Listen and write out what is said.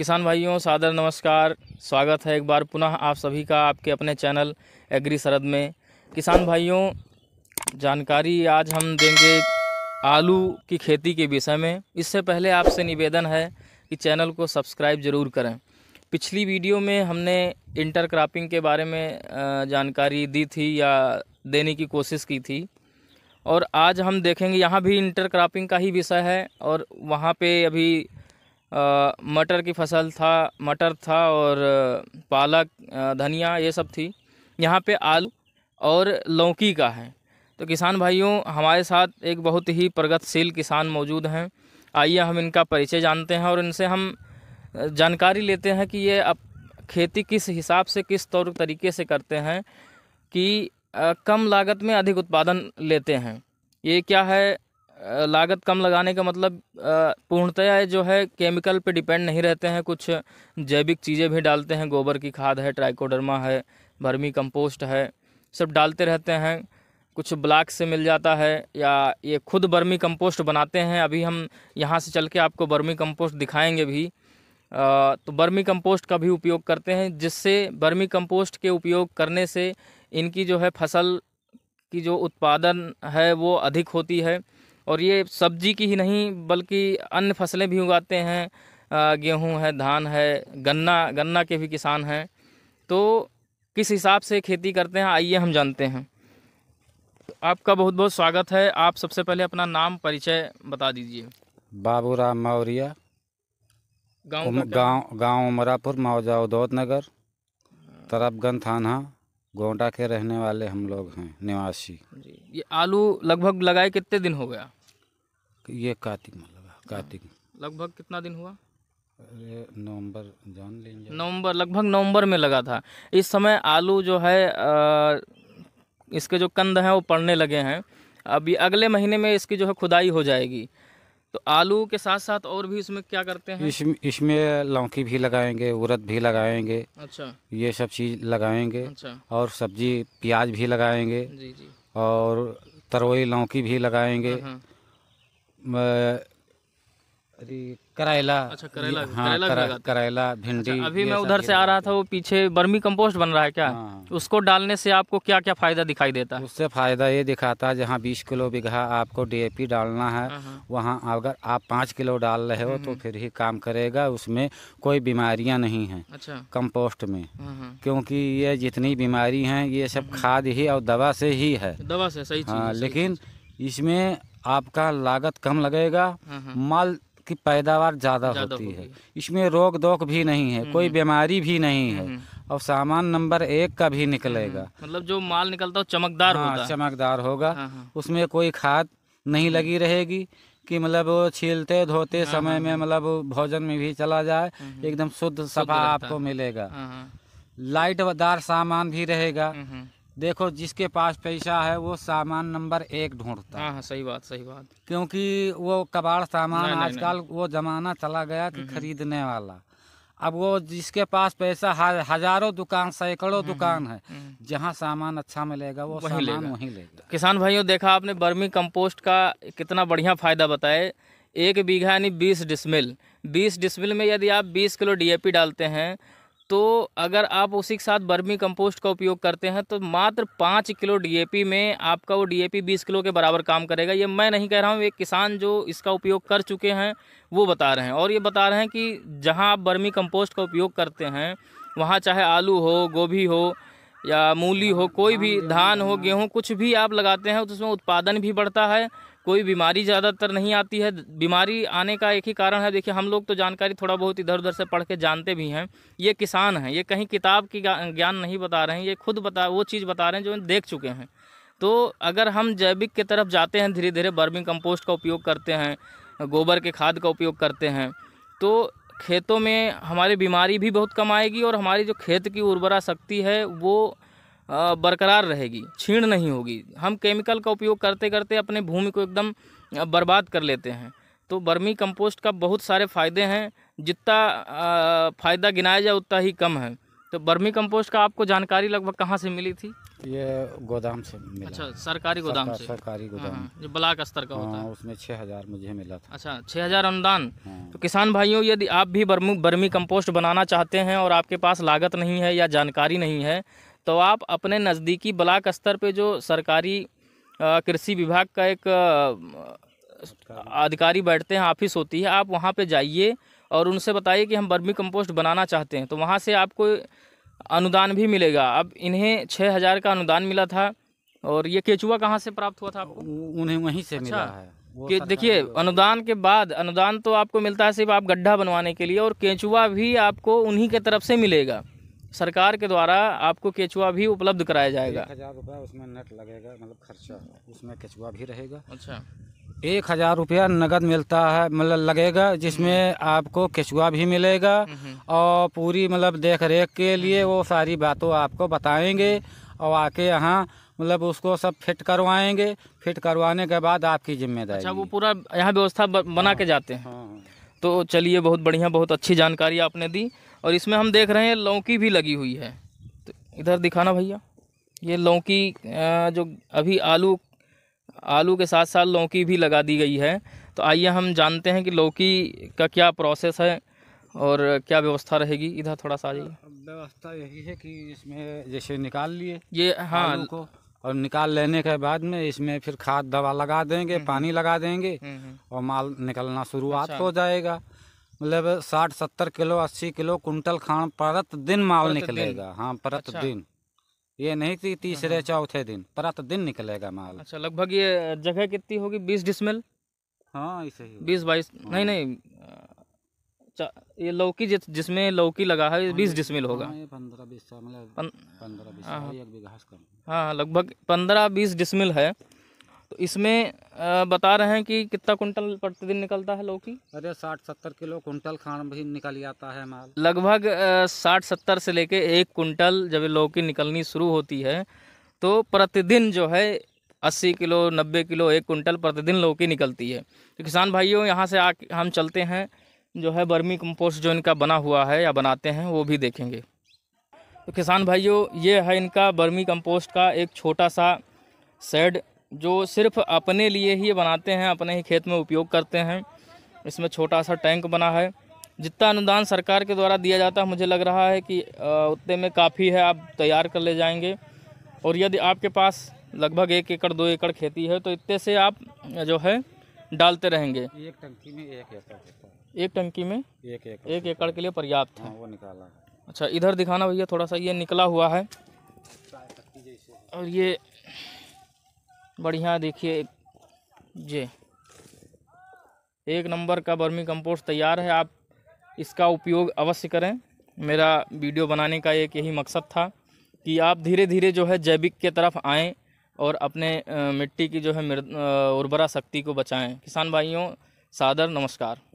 किसान भाइयों सादर नमस्कार स्वागत है एक बार पुनः आप सभी का आपके अपने चैनल एग्री सरद में किसान भाइयों जानकारी आज हम देंगे आलू की खेती के विषय में इससे पहले आपसे निवेदन है कि चैनल को सब्सक्राइब ज़रूर करें पिछली वीडियो में हमने इंटर क्रॉपिंग के बारे में जानकारी दी थी या देने की कोशिश की थी और आज हम देखेंगे यहाँ भी इंटर क्रॉपिंग का ही विषय है और वहाँ पे अभी मटर की फसल था मटर था और पालक धनिया ये सब थी यहाँ पे आलू और लौकी का है तो किसान भाइयों हमारे साथ एक बहुत ही प्रगतिशील किसान मौजूद हैं आइए हम इनका परिचय जानते हैं और इनसे हम जानकारी लेते हैं कि ये अब खेती किस हिसाब से किस तौर तरीके से करते हैं कि कम लागत में अधिक उत्पादन लेते हैं ये क्या है लागत कम लगाने का मतलब पूर्णतया जो है केमिकल पे डिपेंड नहीं रहते हैं कुछ जैविक चीज़ें भी डालते हैं गोबर की खाद है ट्राइकोडर्मा है वर्मी कंपोस्ट है सब डालते रहते हैं कुछ ब्लॉक से मिल जाता है या ये खुद बर्मी कंपोस्ट बनाते हैं अभी हम यहाँ से चल के आपको बर्मी कंपोस्ट दिखाएंगे भी आ, तो बर्मी कंपोस्ट का भी उपयोग करते हैं जिससे बर्मी कंपोस्ट के उपयोग करने से इनकी जो है फसल की जो उत्पादन है वो अधिक होती है और ये सब्जी की ही नहीं बल्कि अन्य फसलें भी उगाते हैं गेहूं है धान है गन्ना गन्ना के भी किसान हैं तो किस हिसाब से खेती करते हैं आइए हम जानते हैं आपका बहुत बहुत स्वागत है आप सबसे पहले अपना नाम परिचय बता दीजिए बाबूराम मौर्य गांव गांव गांव उमरापुर मौजा उदौत नगर तरफगंज थाना गोंडा के रहने वाले हम लोग हैं निवासी जी ये आलू लगभग लगाए कितने दिन हो गया ये कार्तिक में लगा कार्तिक लगभग कितना दिन हुआ अरे नवंबर जान लेंगे नवंबर लगभग नवंबर में लगा था इस समय आलू जो है आ, इसके जो कंद हैं वो पड़ने लगे हैं अभी अगले महीने में इसकी जो है खुदाई हो जाएगी तो आलू के साथ साथ और भी इसमें क्या करते हैं इसमें इसमें लौकी भी लगाएंगे उड़द भी लगाएंगे अच्छा ये सब चीज लगाएंगे अच्छा और सब्जी प्याज भी लगाएंगे जी जी और तरोई लौकी भी लगाएंगे हाँ, हाँ। करेला करायला अच्छा करेला हाँ, करायला, करा, भिंडी अच्छा, अभी मैं उधर से आ रहा था वो पीछे बर्मी कंपोस्ट बन रहा है क्या हाँ। उसको डालने से आपको क्या क्या फायदा दिखाई देता है उससे फायदा ये दिखाता है जहाँ बीस किलो बिघा आपको डीएपी डालना है हाँ, हाँ। वहाँ अगर आप पाँच किलो डाल रहे हो तो हम्म। फिर ही काम करेगा उसमें कोई बीमारियाँ नहीं है अच्छा। कम्पोस्ट में हाँ, क्योंकि ये जितनी बीमारी है ये सब हम्म। खाद ही और दवा से ही है दवा से सही लेकिन इसमें आपका लागत कम लगेगा माल की पैदावार ज़्यादा होती है इसमें रोक दोख भी नहीं है हम्म, कोई हम्म। बीमारी भी नहीं हम्म, है और सामान नंबर एक का भी निकलेगा मतलब जो माल निकलता है चमकदार हाँ, होता चमकदार होगा हाँ, हाँ। उसमें कोई खाद नहीं लगी रहेगी कि मतलब छीलते धोते हाँ, समय में मतलब भोजन में भी चला जाए एकदम शुद्ध सफा आपको मिलेगा लाइटदार सामान भी रहेगा देखो जिसके पास पैसा है वो सामान नंबर एक ढूंढता है हाँ, हाँ, सही बात सही बात क्योंकि वो कबाड़ सामान आजकल वो जमाना चला गया कि हम्म, हम्म। खरीदने वाला अब वो जिसके पास पैसा हजारों दुकान सैकड़ों हम्म, दुकान है जहाँ सामान अच्छा मिलेगा वो वही सामान लेगा। वही लेगा किसान भाइयों देखा आपने बर्मी कंपोस्ट का कितना बढ़िया फायदा बताए एक बीघा यानी बीस डिसमिल बीस डिसमिल में यदि आप बीस किलो डी डालते हैं तो अगर आप उसी के साथ बर्मी कंपोस्ट का उपयोग करते हैं तो मात्र पाँच किलो डीएपी में आपका वो डीएपी बीस किलो के बराबर काम करेगा ये मैं नहीं कह रहा हूँ एक किसान जो इसका उपयोग कर चुके हैं वो बता रहे हैं और ये बता रहे हैं कि जहाँ आप बर्मी कंपोस्ट का उपयोग करते हैं वहाँ चाहे आलू हो गोभी हो या मूली हो कोई भी धान हो गेहूँ कुछ भी आप लगाते हैं तो उसमें उत्पादन भी बढ़ता है कोई बीमारी ज़्यादातर नहीं आती है बीमारी आने का एक ही कारण है देखिए हम लोग तो जानकारी थोड़ा बहुत इधर उधर से पढ़ के जानते भी हैं ये किसान हैं ये कहीं किताब की ज्ञान नहीं बता रहे हैं ये खुद बता वो चीज़ बता रहे हैं जो देख चुके हैं तो अगर हम जैविक की तरफ जाते हैं धीरे धीरे बर्मिंग कंपोस्ट का उपयोग करते हैं गोबर के खाद का उपयोग करते हैं तो खेतों में हमारी बीमारी भी बहुत कम आएगी और हमारी जो खेत की उर्वरा शक्ति है वो बरकरार रहेगी छीण नहीं होगी हम केमिकल का उपयोग करते करते अपने भूमि को एकदम बर्बाद कर लेते हैं तो बर्मी कंपोस्ट का बहुत सारे फ़ायदे हैं जितना फ़ायदा गिनाया जाए उतना ही कम है तो बर्मी कंपोस्ट का आपको जानकारी लगभग कहाँ से मिली थी ये गोदाम से मिला अच्छा सरकारी गोदाम सरकार, से सरकारी हाँ, गोदाम हाँ, जो ब्लाक स्तर का होता है हाँ, उसमें छः हज़ार मुझे मिला था अच्छा छः हज़ार अनुदान तो किसान भाइयों यदि आप भी बर्मी बर्मी कंपोस्ट बनाना चाहते हैं और आपके पास लागत नहीं है या जानकारी नहीं है तो आप अपने नज़दीकी ब्लाक स्तर पे जो सरकारी कृषि विभाग का एक अधिकारी बैठते हैं ऑफिस होती है आप वहाँ पे जाइए और उनसे बताइए कि हम बर्मी कंपोस्ट बनाना चाहते हैं तो वहाँ से आपको अनुदान भी मिलेगा अब इन्हें छः हज़ार का अनुदान मिला था और ये केचुआ कहाँ से प्राप्त हुआ था आपको उन्हें वहीं से अच्छा, मिला है कि देखिए अनुदान के बाद अनुदान तो आपको मिलता है सिर्फ आप गड्ढा बनवाने के लिए और केचुआ भी आपको उन्हीं के तरफ से मिलेगा सरकार के द्वारा आपको केचुआ भी उपलब्ध कराया जाएगा एक हज़ार रुपया उसमें नेट लगेगा मतलब खर्चा उसमें केचुआ भी रहेगा अच्छा एक हज़ार रुपया नगद मिलता है मतलब लगेगा जिसमें हम्म। आपको केचुआ भी मिलेगा हम्म। और पूरी मतलब देख रेख के लिए हम्म। वो सारी बातों आपको बताएंगे और आके यहाँ मतलब उसको सब फिट करवाएंगे फिट करवाने के बाद आपकी जिम्मेदारी अच्छा वो पूरा यहाँ व्यवस्था बना हाँ। के जाते हैं हाँ। तो चलिए बहुत बढ़िया बहुत अच्छी जानकारी आपने दी और इसमें हम देख रहे हैं लौकी भी लगी हुई है तो इधर दिखाना भैया ये लौकी जो अभी आलू आलू के साथ साथ लौकी भी लगा दी गई है तो आइए हम जानते हैं कि लौकी का क्या प्रोसेस है और क्या व्यवस्था रहेगी इधर थोड़ा सा व्यवस्था यही है कि इसमें जैसे निकाल लिए ये हाँ को और निकाल लेने के बाद में इसमें फिर खाद दवा लगा देंगे हम्म, हम्म। पानी लगा देंगे हम्म, और माल निकलना शुरुआत अच्छा। हो जाएगा मतलब साठ सत्तर किलो अस्सी किलो कुंटल खान परत दिन माल निकलेगा दिन। हाँ परत अच्छा। दिन ये नहीं थी हाँ, तीसरे हाँ। चौथे दिन परत दिन निकलेगा माल अच्छा लगभग ये जगह कितनी होगी बीस डिसमिल हाँ इसे ही बीस बाईस हाँ। नहीं नहीं ये लौकी जिस जिसमें लौकी लगा है बीस डिसमिल होगा पंद्रह बीस मतलब पंद्रह बीस हाँ लगभग पंद्रह बीस डिसमिल है तो इसमें बता रहे हैं कि कितना कुंटल प्रतिदिन निकलता है लौकी अरे साठ सत्तर किलो कुंटल खान भी निकल जाता है माल लगभग साठ सत्तर से लेके एक कुंटल जब लौकी निकलनी शुरू होती है तो प्रतिदिन जो है अस्सी किलो नब्बे किलो एक कुंटल प्रतिदिन लौकी निकलती है तो किसान भाइयों यहाँ से आ हम चलते हैं जो है बर्मी कंपोस्ट जो इनका बना हुआ है या बनाते हैं वो भी देखेंगे तो किसान भाइयों ये है इनका बर्मी कंपोस्ट का एक छोटा सा सेड जो सिर्फ अपने लिए ही बनाते हैं अपने ही खेत में उपयोग करते हैं इसमें छोटा सा टैंक बना है जितना अनुदान सरकार के द्वारा दिया जाता है मुझे लग रहा है कि उतने में काफ़ी है आप तैयार कर ले जाएंगे और यदि आपके पास लगभग एक एकड़ दो एकड़ खेती है तो इतने से आप जो है डालते रहेंगे एक टंकी में एक एकड़ एक टंकी में एक एकड़ एक एकड़ के लिए पर्याप्त है हाँ, वो निकाला है अच्छा इधर दिखाना भैया थोड़ा सा ये निकला हुआ है और ये बढ़िया देखिए जे एक नंबर का बर्मी कंपोस्ट तैयार है आप इसका उपयोग अवश्य करें मेरा वीडियो बनाने का एक यही मकसद था कि आप धीरे धीरे जो है जैविक के तरफ आएँ और अपने मिट्टी की जो है उर्वरा शक्ति को बचाएं किसान भाइयों सादर नमस्कार